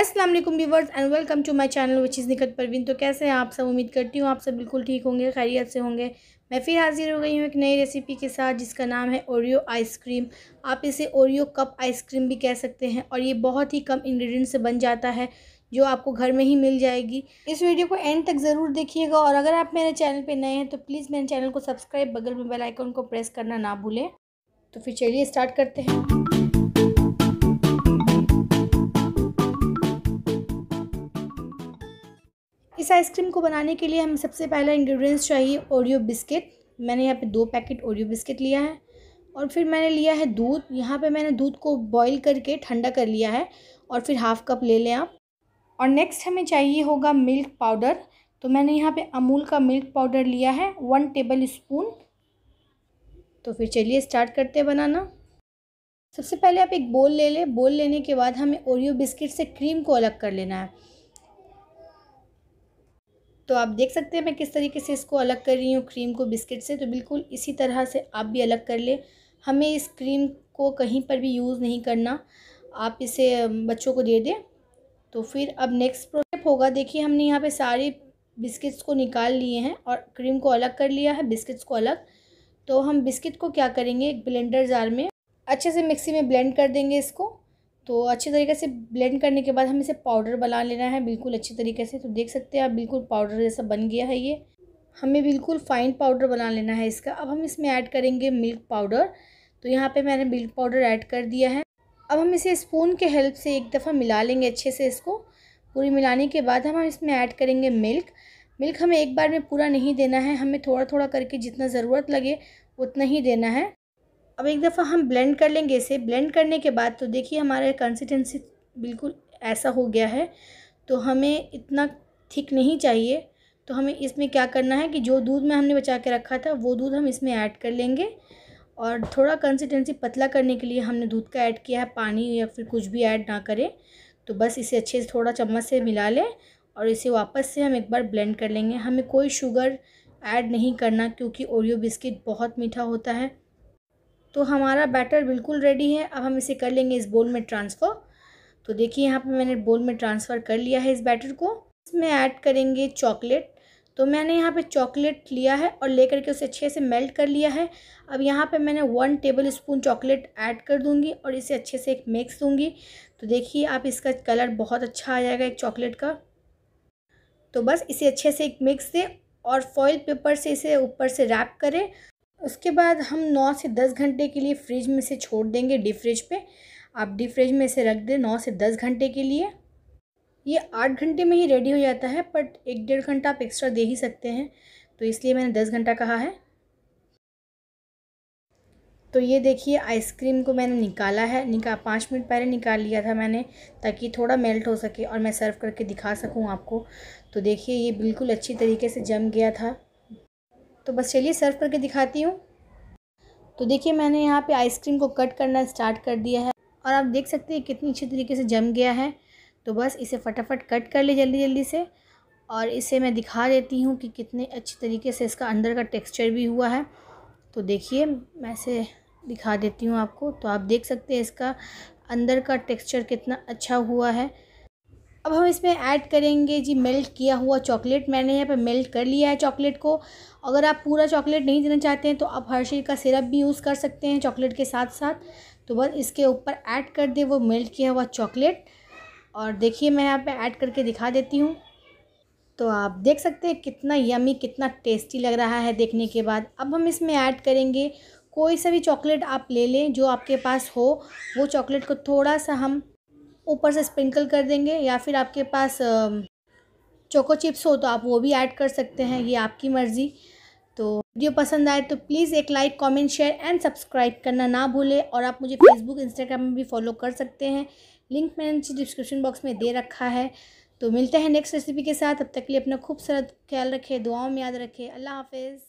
Aslam viewers and welcome to my channel which is Nikhat Parveen तो कैसे हैं आप सब उम्मीद करती हूँ आप सब बिल्कुल ठीक होंगे खैरियत से होंगे मैं फिर हाज़िर हो गई हूँ एक नई रेसिपी के साथ जिसका नाम है ओरियो आइसक्रीम आप इसे ओरियो कप आइसक्रीम भी कह सकते हैं और ये बहुत ही कम इन्ग्रीडियंट से बन जाता है जो आपको घर में ही मिल जाएगी इस वीडियो को एंड तक ज़रूर देखिएगा और अगर आप मेरे चैनल पर नए हैं तो प्लीज़ मेरे चैनल को सब्सक्राइब बगल में बेलाइकॉन को प्रेस करना ना भूलें तो फिर चलिए स्टार्ट करते हैं आइसक्रीम को बनाने के लिए हमें सबसे पहला इंग्रेडिएंट्स चाहिए ओरियो बिस्किट मैंने यहाँ पे दो पैकेट ओरियो बिस्किट लिया है और फिर मैंने लिया है दूध यहाँ पे मैंने दूध को बॉईल करके ठंडा कर लिया है और फिर हाफ़ कप ले लें आप और नेक्स्ट हमें चाहिए होगा मिल्क पाउडर तो मैंने यहाँ पर अमूल का मिल्क पाउडर लिया है वन टेबल स्पून तो फिर चलिए स्टार्ट करते हैं बनाना सबसे पहले आप एक बोल ले लें बोल लेने के बाद हमें ओरियो बिस्किट से क्रीम को अलग कर लेना है तो आप देख सकते हैं मैं किस तरीके से इसको अलग कर रही हूँ क्रीम को बिस्किट से तो बिल्कुल इसी तरह से आप भी अलग कर लें हमें इस क्रीम को कहीं पर भी यूज़ नहीं करना आप इसे बच्चों को दे दें तो फिर अब नेक्स्ट प्रोसेप होगा देखिए हमने यहाँ पे सारे बिस्किट्स को निकाल लिए हैं और क्रीम को अलग कर लिया है बिस्किट्स को अलग तो हम बिस्किट को क्या करेंगे एक ब्लेंडर जार में अच्छे से मिक्सी में ब्लेंड कर देंगे इसको तो अच्छे तरीके से ब्लेंड करने के बाद हम इसे पाउडर बना लेना है बिल्कुल अच्छे तरीके से तो देख सकते हैं आप बिल्कुल पाउडर जैसा बन गया है ये हमें बिल्कुल फ़ाइन पाउडर बना लेना है इसका अब हम इसमें ऐड करेंगे मिल्क पाउडर तो यहाँ पे मैंने मिल्क पाउडर ऐड कर दिया है अब हम इसे स्पून के हेल्प से एक दफ़ा मिला लेंगे अच्छे से इसको पूरी मिलाने के बाद हम इसमें ऐड करेंगे मिल्क मिल्क हमें एक बार में पूरा नहीं देना है हमें थोड़ा थोड़ा करके जितना ज़रूरत लगे उतना ही देना है अब एक दफ़ा हम ब्लेंड कर लेंगे इसे ब्लेंड करने के बाद तो देखिए हमारा कंसिस्टेंसी बिल्कुल ऐसा हो गया है तो हमें इतना थिक नहीं चाहिए तो हमें इसमें क्या करना है कि जो दूध में हमने बचा के रखा था वो दूध हम इसमें ऐड कर लेंगे और थोड़ा कंसिस्टेंसी पतला करने के लिए हमने दूध का ऐड किया है पानी या फिर कुछ भी ऐड ना करें तो बस इसे अच्छे से थोड़ा चम्मच से मिला लें और इसे वापस से हम एक बार ब्लेंड कर लेंगे हमें कोई शुगर ऐड नहीं करना क्योंकि ओरियो बिस्किट बहुत मीठा होता है तो हमारा बैटर बिल्कुल रेडी है अब हम इसे कर लेंगे इस बोल में ट्रांसफ़र तो देखिए यहाँ पे मैंने बोल में ट्रांसफ़र कर लिया है इस बैटर को इसमें ऐड करेंगे चॉकलेट तो मैंने यहाँ पे चॉकलेट लिया है और लेकर के उसे अच्छे से मेल्ट कर लिया है अब यहाँ पे मैंने one tablespoon chocolate add कर दूँगी और इसे अच्छे से एक मिक्स दूँगी तो देखिए आप इसका कलर बहुत अच्छा आ जाएगा एक चॉकलेट का तो बस इसे अच्छे से एक मिक्स दें और फॉइल पेपर से इसे ऊपर से रैप करें उसके बाद हम नौ से दस घंटे के लिए फ्रिज में से छोड़ देंगे डी फ्रिज पर आप डी फ्रिज में से रख दें नौ से दस घंटे के लिए ये आठ घंटे में ही रेडी हो जाता है बट एक डेढ़ घंटा आप एक्स्ट्रा दे ही सकते हैं तो इसलिए मैंने दस घंटा कहा है तो ये देखिए आइसक्रीम को मैंने निकाला है निका पाँच मिनट पहले निकाल लिया था मैंने ताकि थोड़ा मेल्ट हो सके और मैं सर्व करके दिखा सकूँ आपको तो देखिए ये बिल्कुल अच्छी तरीके से जम गया था तो बस चलिए सर्व करके दिखाती हूँ तो देखिए मैंने यहाँ पे आइसक्रीम को कट करना स्टार्ट कर दिया है और आप देख सकते हैं कितनी अच्छी तरीके से जम गया है तो बस इसे फटाफट कट कर ले जल्दी जल्दी से और इसे मैं दिखा देती हूँ कि कितने अच्छे तरीके से इसका अंदर का टेक्स्चर भी हुआ है तो देखिए मैं इसे दिखा देती हूँ आपको तो आप देख सकते हैं इसका अंदर का टेक्स्चर कितना अच्छा हुआ है अब हम इसमें ऐड करेंगे जी मेल्ट किया हुआ चॉकलेट मैंने यहाँ पर मेल्ट कर लिया है चॉकलेट को अगर आप पूरा चॉकलेट नहीं देना चाहते हैं तो आप हर्षी का सिरप भी यूज़ कर सकते हैं चॉकलेट के साथ साथ तो बस इसके ऊपर ऐड कर दे वो मेल्ट किया हुआ चॉकलेट और देखिए मैं यहाँ पे ऐड करके दिखा देती हूँ तो आप देख सकते हैं कितना यमी कितना टेस्टी लग रहा है देखने के बाद अब हम इसमें ऐड करेंगे कोई सा भी चॉकलेट आप ले लें जो आपके पास हो वो चॉकलेट को थोड़ा सा हम ऊपर से स्प्रिंकल कर देंगे या फिर आपके पास चोको चिप्स हो तो आप वो भी ऐड कर सकते हैं ये आपकी मर्ज़ी तो वीडियो पसंद आए तो प्लीज़ एक like comment share and subscribe करना ना भूलें और आप मुझे फेसबुक इंस्टाग्राम में भी फॉलो कर सकते हैं लिंक मैंने डिस्क्रिप्शन बॉक्स में दे रखा है तो मिलते हैं नेक्स्ट रेसिपी के साथ अब तक के लिए अपना खूब सारा ख्याल रखें दुआओं में याद रखें अल्लाह हाफिज़